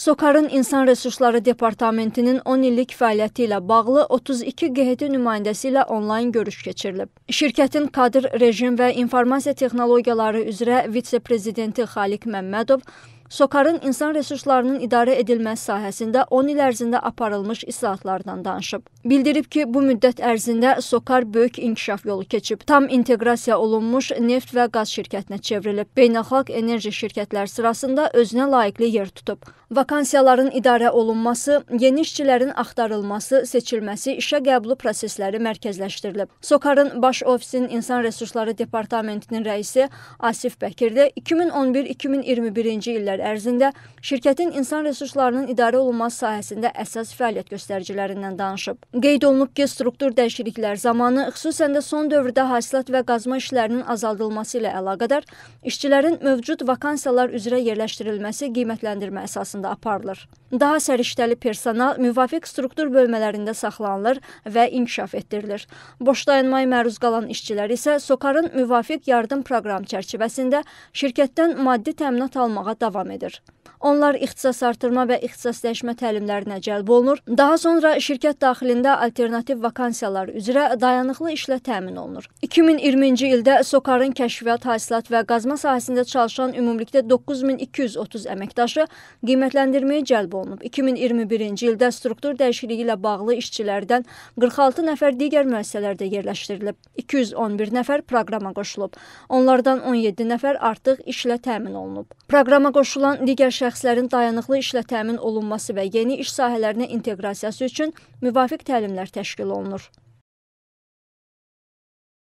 SOCAR-ın İnsan Resursları Departamentinin 10 illik fəaliyyəti ilə bağlı 32 QHT nümayəndəsi ilə onlayn görüş keçirilib. Şirkətin kadr, rejim və informasiya texnologiyaları üzrə vitse-prezidenti Xaliq Məmmədov SOCAR-ın insan resurslarının idarə edilməsi sahəsində 10 il ərzində aparılmış islahatlardan danışıb. Bildirib ki, bu müddət ərzində SOCAR böyük inkişaf yolu keçib, tam inteqrasiya olunmuş neft və qaz şirkətinə çevrilib, beynəlxalq enerji şirkətləri sırasında özünə layiqli yer tutub. Vakansiyaların idarə olunması, yeni işçilərin axtarılması, seçilməsi, işə qəbulu prosesləri mərkəzləşdirilib. SOCAR-ın baş ofisinin insan resursları departamentinin rəisi Asif Bəkirli 2011-2021-ci illər il ərzində şirkətin insan resurslarının idarə olunması sahəsində əsas fəaliyyət göstəricilərindən danışıb. Qeyd olunub ki, struktur dəyişikliklər zamanı, xüsusən də son dövrdə hasilat və qazma işlərinin azaldılması ilə əlaqədar işçilərin mövcud vakansiyalar üzrə yerləşdirilməsi qiymətləndirmə əsasında aparılır. Daha səriştəli personal müvafiq struktur bölmələrində saxlanılır və inkişaf etdirilir. Boş dayanmaya məruz qalan işçilər isə SOCAR-ın müvafiq yardım proqram çərçivəsində şirkətdən maddi təminat almağa davam edir. Onlar ixtisas artırma və ixtisasləşmə təlimlərinə cəlb olunur. Daha sonra şirkət daxilində alternativ vakansiyalar üzrə dayanıqlı işlə təmin olunur. 2020-ci ildə SOCAR-ın kəşfiyyat, hasilat və qazma sahəsində çalışan ümumilikdə 9230 əməkdaşı qiymətləndirməyə cəlb olunur olunub. 2021-ci ildə struktur dəyişikliyi ilə bağlı işçilərdən 46 nəfər digər müəssisələrdə yerləşdirilib. 211 nəfər proqrama qoşulub. Onlardan 17 nəfər artıq işlə təmin olunub. Proqrama qoşulan digər şəxslərin dayanıqlı işlə təmin olunması və yeni iş sahələrinə inteqrasiyası üçün müvafiq təlimlər təşkil olunur.